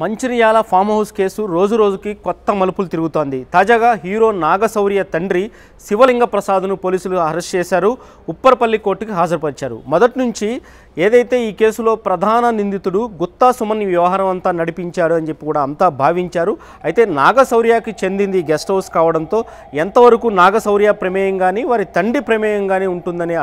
Mancherial farm house case రోజు రోజుకి కొత్త మలుపులు తిరుగుతోంది తాజాగా హీరో నాగశౌర్య తండ్రి శివలింగ ప్రసాద్ను పోలీసులు అరెస్ట్ చేశారు ఉప్పరపల్లి కోర్టుకు హాజరుపరిచారు మొదటి నుంచి ఏదైతే ఈ కేసులో ప్రధాన నిందితుడు గుత్తా సుమన్ వ్యవహారం అంతా నడిపించాడు అని చెప్పి కూడా అంతా భావించారు అయితే నాగశౌర్యకి చెందింది గెస్ట్ హౌస్ కావడంతో ఎంతవరకు నాగశౌర్య ప్రమేయం కానీ వారి తండ్రి ప్రమేయం కానీ ఉంటుందనే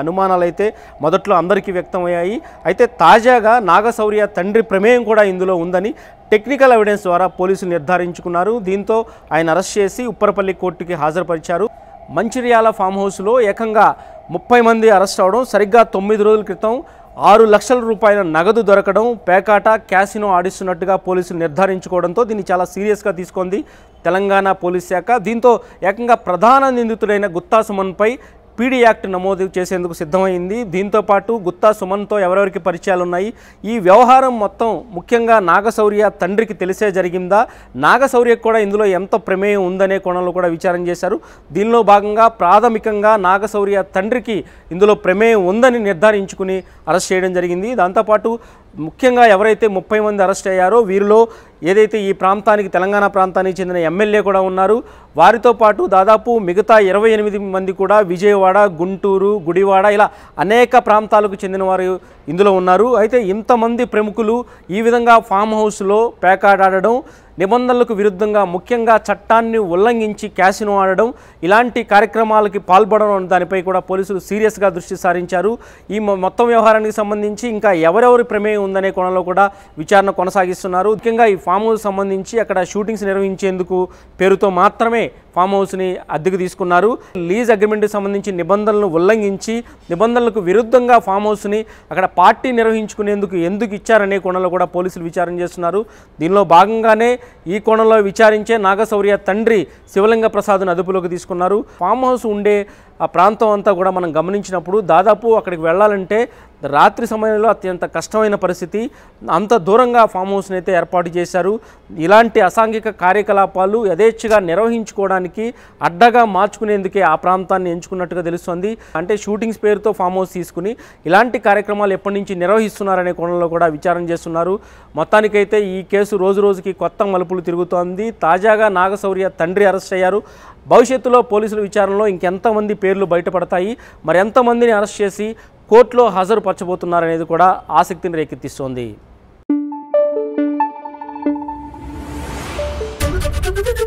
అయితే మొదట్లో అందరికీ వ్యక్తమయ్యాయి అయితే తాజాగా నాగశౌర్య తండ్రి ప్రమేయం కూడా ఇందులో ఉందని టెక్నికల్ ఎవిడెన్స్ ద్వారా పోలీసులు నిర్ధారించుకున్నారు దీంతో ఆయన అరెస్ట్ చేసి ఉప్పరపల్లి కోర్టుకి హాజరుపరిచారు మంచిర్యాల ఫామ్ హౌస్లో ఏకంగా ముప్పై మంది అరెస్ట్ అవడం సరిగ్గా తొమ్మిది రోజుల క్రితం ఆరు లక్షల రూపాయల నగదు దొరకడం పేకాట క్యాసినో ఆడిస్తున్నట్టుగా పోలీసులు నిర్ధారించుకోవడంతో దీన్ని చాలా సీరియస్గా తీసుకుంది తెలంగాణ పోలీస్ శాఖ దీంతో ఏకంగా ప్రధాన నిందితుడైన గుత్తా సుమన్పై పీడీ యాక్ట్ నమోదు చేసేందుకు సిద్ధమైంది దీంతోపాటు గుత్తా సుమన్తో ఎవరెవరికి పరిచయాలు ఉన్నాయి ఈ వ్యవహారం మొత్తం ముఖ్యంగా నాగశౌర్య తండ్రికి తెలిసే జరిగిందా నాగశౌర్యకు కూడా ఇందులో ఎంత ప్రమేయం ఉందనే కోణంలో కూడా విచారం చేశారు దీనిలో భాగంగా ప్రాథమికంగా నాగశౌర్య తండ్రికి ఇందులో ప్రమేయం ఉందని నిర్ధారించుకుని అరెస్ట్ చేయడం జరిగింది దాంతోపాటు ముఖ్యంగా ఎవరైతే ముప్పై మంది అరెస్ట్ అయ్యారో వీరిలో ఏదైతే ఈ ప్రాంతానికి తెలంగాణ ప్రాంతానికి చెందిన ఎమ్మెల్యే కూడా ఉన్నారు వారితో పాటు దాదాపు మిగతా ఇరవై ఎనిమిది మంది కూడా విజయవాడ గుంటూరు గుడివాడ ఇలా అనేక ప్రాంతాలకు చెందిన వారు ఇందులో ఉన్నారు అయితే ఇంతమంది ప్రముఖులు ఈ విధంగా ఫామ్ హౌస్లో పేకాడాడడం నిబంధనలకు విరుద్ధంగా ముఖ్యంగా చట్టాన్ని ఉల్లంఘించి క్యాసిను ఆడడం ఇలాంటి కార్యక్రమాలకి పాల్పడడం దానిపై కూడా పోలీసులు సీరియస్గా దృష్టి సారించారు ఈ మొత్తం వ్యవహారానికి సంబంధించి ఇంకా ఎవరెవరి ప్రమేయం ఉందనే కోణంలో కూడా విచారణ కొనసాగిస్తున్నారు ముఖ్యంగా ఈ ఫామ్ హౌస్ సంబంధించి అక్కడ షూటింగ్స్ నిర్వహించేందుకు పేరుతో మాత్రమే ఫామ్ హౌస్ని అద్దెకు తీసుకున్నారు లీజ్ అగ్రిమెంట్కి సంబంధించి నిబంధనలను ఉల్లంఘించి నిబంధనలకు విరుద్ధంగా ఫామ్ హౌస్ని అక్కడ పార్టీ నిర్వహించుకునేందుకు ఎందుకు ఇచ్చారనే కోణంలో కూడా పోలీసులు విచారణ చేస్తున్నారు దీనిలో భాగంగానే ఈ కోణంలో విచారించే నాగశౌర్య తండ్రి శివలింగ ప్రసాద్ను అదుపులోకి తీసుకున్నారు ఫామ్ హౌస్ ఉండే ఆ ప్రాంతం అంతా కూడా మనం గమనించినప్పుడు దాదాపు అక్కడికి వెళ్ళాలంటే రాత్రి సమయంలో అత్యంత కష్టమైన పరిస్థితి అంత దూరంగా ఫామ్ హౌస్ని అయితే ఏర్పాటు చేశారు ఇలాంటి అసాంఘిక కార్యకలాపాలు యథేచ్ఛగా నిర్వహించుకోవడానికి అడ్డగా మార్చుకునేందుకే ఆ ప్రాంతాన్ని ఎంచుకున్నట్టుగా తెలుస్తుంది అంటే షూటింగ్స్ పేరుతో ఫామ్ హౌస్ తీసుకుని ఇలాంటి కార్యక్రమాలు ఎప్పటి నుంచి నిర్వహిస్తున్నారనే కోణంలో కూడా విచారం చేస్తున్నారు మొత్తానికైతే ఈ కేసు రోజు రోజుకి కొత్త మలుపులు తిరుగుతోంది తాజాగా నాగశౌర్య తండ్రి అరెస్ట్ అయ్యారు భవిష్యత్తులో పోలీసుల విచారణలో ఇంకెంతమంది పేర్లు బయటపడతాయి మరి ఎంతమందిని అరెస్ట్ చేసి కోర్టులో హాజరుపరచబోతున్నారనేది కూడా ఆసక్తిని రేకెత్తిస్తోంది